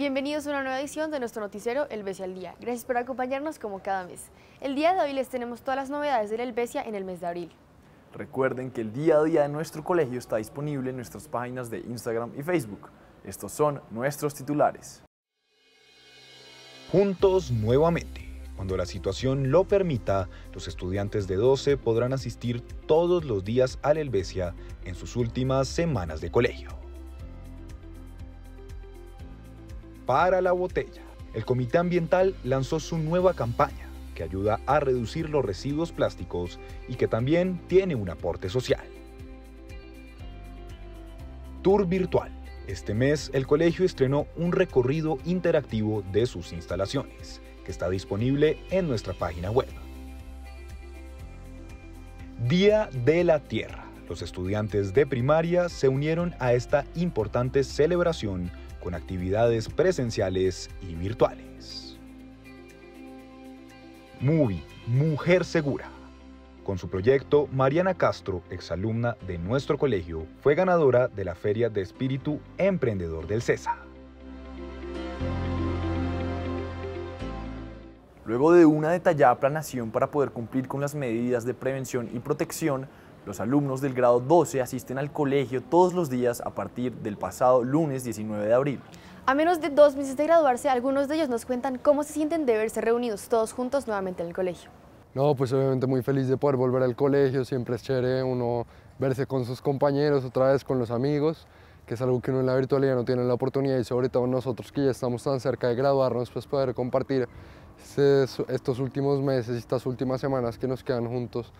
Bienvenidos a una nueva edición de nuestro noticiero El Besia al Día. Gracias por acompañarnos como cada mes. El día de hoy les tenemos todas las novedades del El Besia en el mes de abril. Recuerden que el día a día de nuestro colegio está disponible en nuestras páginas de Instagram y Facebook. Estos son nuestros titulares. Juntos nuevamente. Cuando la situación lo permita, los estudiantes de 12 podrán asistir todos los días al Elbesia en sus últimas semanas de colegio. para la botella. El Comité Ambiental lanzó su nueva campaña que ayuda a reducir los residuos plásticos y que también tiene un aporte social. Tour virtual. Este mes el colegio estrenó un recorrido interactivo de sus instalaciones, que está disponible en nuestra página web. Día de la Tierra. Los estudiantes de primaria se unieron a esta importante celebración con actividades presenciales y virtuales. movie Mujer Segura. Con su proyecto, Mariana Castro, exalumna de nuestro colegio, fue ganadora de la Feria de Espíritu Emprendedor del CESA. Luego de una detallada planación para poder cumplir con las medidas de prevención y protección, los alumnos del grado 12 asisten al colegio todos los días a partir del pasado lunes 19 de abril. A menos de dos meses de graduarse, algunos de ellos nos cuentan cómo se sienten de verse reunidos todos juntos nuevamente en el colegio. No, pues obviamente muy feliz de poder volver al colegio, siempre es chévere uno verse con sus compañeros, otra vez con los amigos, que es algo que uno en la virtualidad no tiene la oportunidad y sobre todo nosotros que ya estamos tan cerca de graduarnos, pues poder compartir estos últimos meses, estas últimas semanas que nos quedan juntos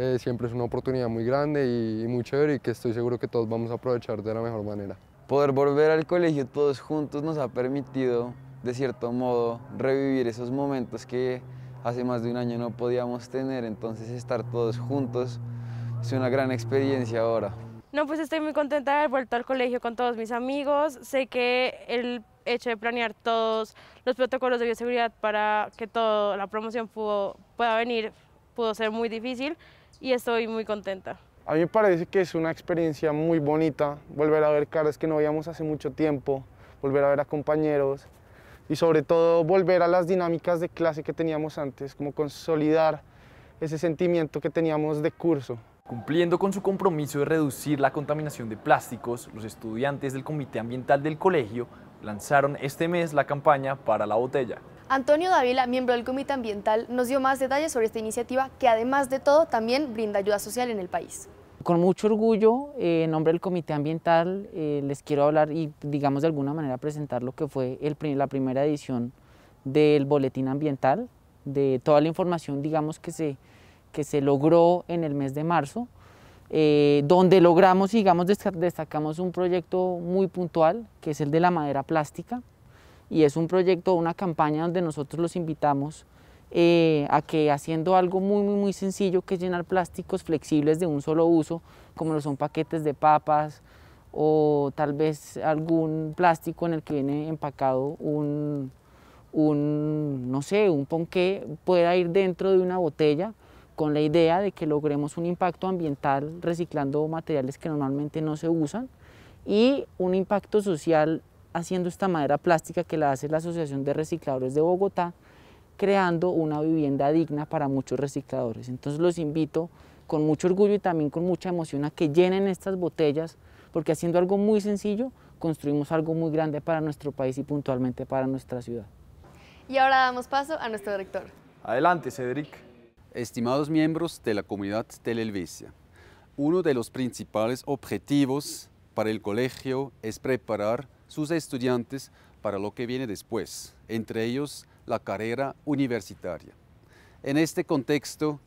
eh, siempre es una oportunidad muy grande y, muy chévere y que estoy seguro que todos vamos a aprovechar de la mejor manera. Poder volver al colegio todos juntos nos ha permitido, de cierto modo, revivir esos momentos que hace más de un año no podíamos tener, entonces estar todos juntos es una gran experiencia ahora. No, pues estoy muy contenta de haber vuelto al colegio con todos mis amigos. Sé que el hecho de planear todos los protocolos de bioseguridad para que toda la promoción pudo, pueda venir pudo ser muy difícil, y estoy muy contenta. A mí me parece que es una experiencia muy bonita, volver a ver caras que no veíamos hace mucho tiempo, volver a ver a compañeros y sobre todo volver a las dinámicas de clase que teníamos antes, como consolidar ese sentimiento que teníamos de curso. Cumpliendo con su compromiso de reducir la contaminación de plásticos, los estudiantes del Comité Ambiental del Colegio lanzaron este mes la campaña para la botella. Antonio Dávila, miembro del Comité Ambiental, nos dio más detalles sobre esta iniciativa que además de todo también brinda ayuda social en el país. Con mucho orgullo, eh, en nombre del Comité Ambiental, eh, les quiero hablar y digamos de alguna manera presentar lo que fue la primera edición del Boletín Ambiental, de toda la información digamos que se, que se logró en el mes de marzo, eh, donde logramos, digamos, destacamos un proyecto muy puntual, que es el de la madera plástica, y es un proyecto, una campaña donde nosotros los invitamos eh, a que haciendo algo muy, muy, muy sencillo que es llenar plásticos flexibles de un solo uso, como lo son paquetes de papas o tal vez algún plástico en el que viene empacado un, un no sé, un ponqué, pueda ir dentro de una botella con la idea de que logremos un impacto ambiental reciclando materiales que normalmente no se usan y un impacto social haciendo esta madera plástica que la hace la Asociación de Recicladores de Bogotá, creando una vivienda digna para muchos recicladores. Entonces los invito con mucho orgullo y también con mucha emoción a que llenen estas botellas, porque haciendo algo muy sencillo construimos algo muy grande para nuestro país y puntualmente para nuestra ciudad. Y ahora damos paso a nuestro director. Adelante, Cedric. Estimados miembros de la comunidad Elvisia, uno de los principales objetivos para el colegio es preparar sus estudiantes para lo que viene después, entre ellos la carrera universitaria. En este contexto,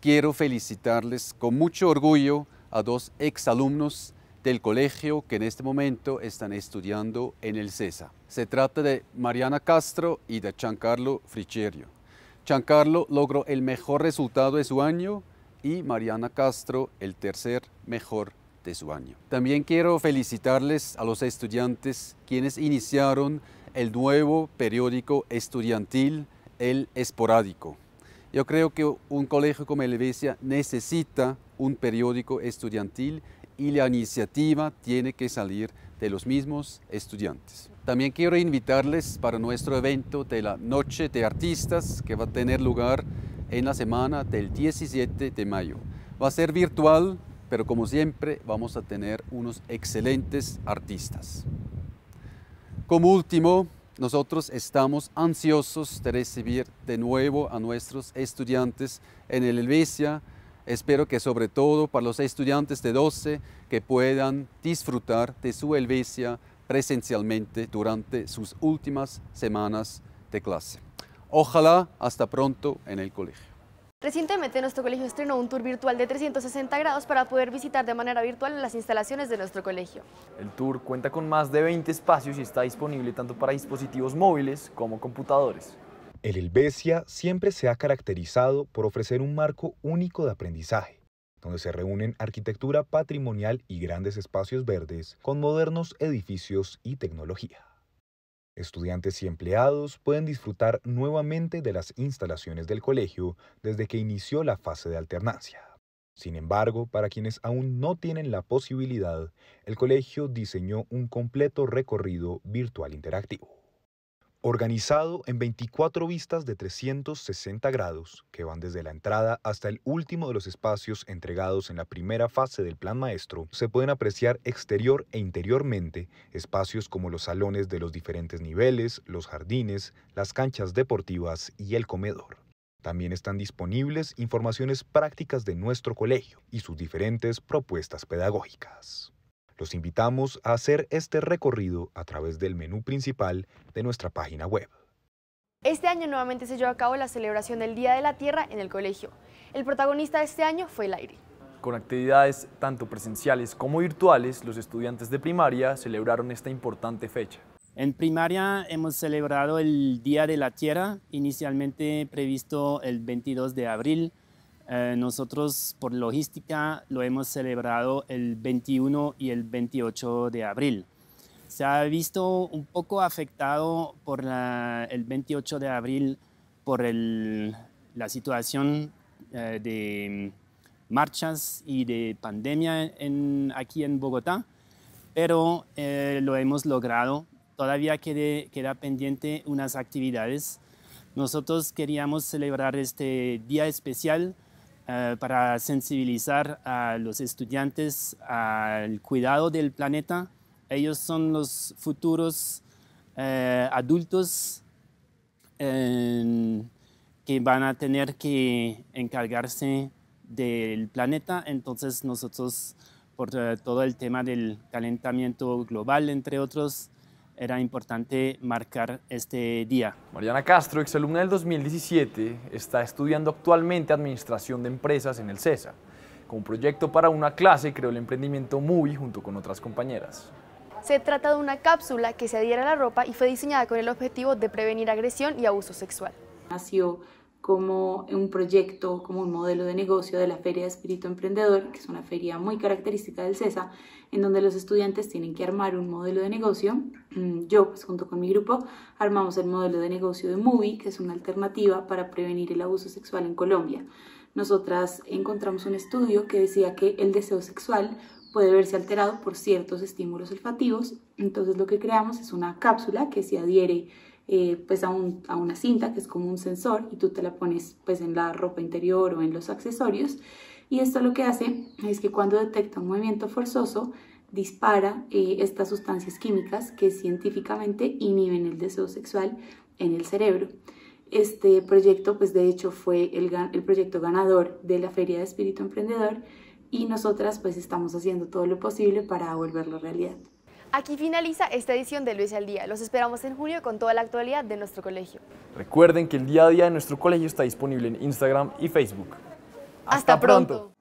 quiero felicitarles con mucho orgullo a dos exalumnos del colegio que en este momento están estudiando en el CESA. Se trata de Mariana Castro y de Giancarlo Fricherio. Giancarlo logró el mejor resultado de su año y Mariana Castro el tercer mejor de su año. También quiero felicitarles a los estudiantes quienes iniciaron el nuevo periódico estudiantil El Esporádico. Yo creo que un colegio como el necesita un periódico estudiantil y la iniciativa tiene que salir de los mismos estudiantes. También quiero invitarles para nuestro evento de la Noche de Artistas que va a tener lugar en la semana del 17 de mayo. Va a ser virtual, pero como siempre vamos a tener unos excelentes artistas. Como último, nosotros estamos ansiosos de recibir de nuevo a nuestros estudiantes en el Helvecia. Espero que sobre todo para los estudiantes de 12 que puedan disfrutar de su Helvecia presencialmente durante sus últimas semanas de clase. Ojalá hasta pronto en el colegio. Recientemente nuestro colegio estrenó un tour virtual de 360 grados para poder visitar de manera virtual las instalaciones de nuestro colegio. El tour cuenta con más de 20 espacios y está disponible tanto para dispositivos móviles como computadores. El Elbesia siempre se ha caracterizado por ofrecer un marco único de aprendizaje, donde se reúnen arquitectura patrimonial y grandes espacios verdes con modernos edificios y tecnología. Estudiantes y empleados pueden disfrutar nuevamente de las instalaciones del colegio desde que inició la fase de alternancia. Sin embargo, para quienes aún no tienen la posibilidad, el colegio diseñó un completo recorrido virtual interactivo organizado en 24 vistas de 360 grados, que van desde la entrada hasta el último de los espacios entregados en la primera fase del Plan Maestro, se pueden apreciar exterior e interiormente espacios como los salones de los diferentes niveles, los jardines, las canchas deportivas y el comedor. También están disponibles informaciones prácticas de nuestro colegio y sus diferentes propuestas pedagógicas. Los invitamos a hacer este recorrido a través del menú principal de nuestra página web. Este año nuevamente se llevó a cabo la celebración del Día de la Tierra en el colegio. El protagonista de este año fue el aire. Con actividades tanto presenciales como virtuales, los estudiantes de primaria celebraron esta importante fecha. En primaria hemos celebrado el Día de la Tierra, inicialmente previsto el 22 de abril, eh, nosotros por logística lo hemos celebrado el 21 y el 28 de abril. Se ha visto un poco afectado por el 28 de abril por el, la situación eh, de marchas y de pandemia en, aquí en Bogotá, pero eh, lo hemos logrado. Todavía quede, queda pendiente unas actividades. Nosotros queríamos celebrar este día especial eh, para sensibilizar a los estudiantes al cuidado del planeta. Ellos son los futuros eh, adultos em, que van a tener que encargarse del planeta. Entonces nosotros, por eh, todo el tema del calentamiento global, entre otros, era importante marcar este día. Mariana Castro, ex alumna del 2017, está estudiando actualmente Administración de Empresas en el CESA. Con un proyecto para una clase creó el emprendimiento MUBI junto con otras compañeras. Se trata de una cápsula que se adhiera a la ropa y fue diseñada con el objetivo de prevenir agresión y abuso sexual. Nació como un proyecto, como un modelo de negocio de la Feria de Espíritu Emprendedor, que es una feria muy característica del CESA, en donde los estudiantes tienen que armar un modelo de negocio. Mm, yo, pues, junto con mi grupo, armamos el modelo de negocio de MUBI, que es una alternativa para prevenir el abuso sexual en Colombia. Nosotras encontramos un estudio que decía que el deseo sexual puede verse alterado por ciertos estímulos olfativos. Entonces lo que creamos es una cápsula que se adhiere eh, pues a, una cinta que es como un sensor y tú te la pones pues en la ropa interior o en los accesorios y esto lo que hace es que cuando detecta un movimiento forzoso dispara eh, estas sustancias químicas que científicamente inhiben el deseo sexual en el cerebro. Este proyecto pues de hecho fue el, proyecto ganador de la Feria de Espíritu Emprendedor y nosotras pues estamos haciendo todo lo posible para volverlo realidad. Aquí finaliza esta edición de Luis al Día. Los esperamos en junio con toda la actualidad de nuestro colegio. Recuerden que el día a día de nuestro colegio está disponible en Instagram y Facebook. ¡Hasta, Hasta pronto.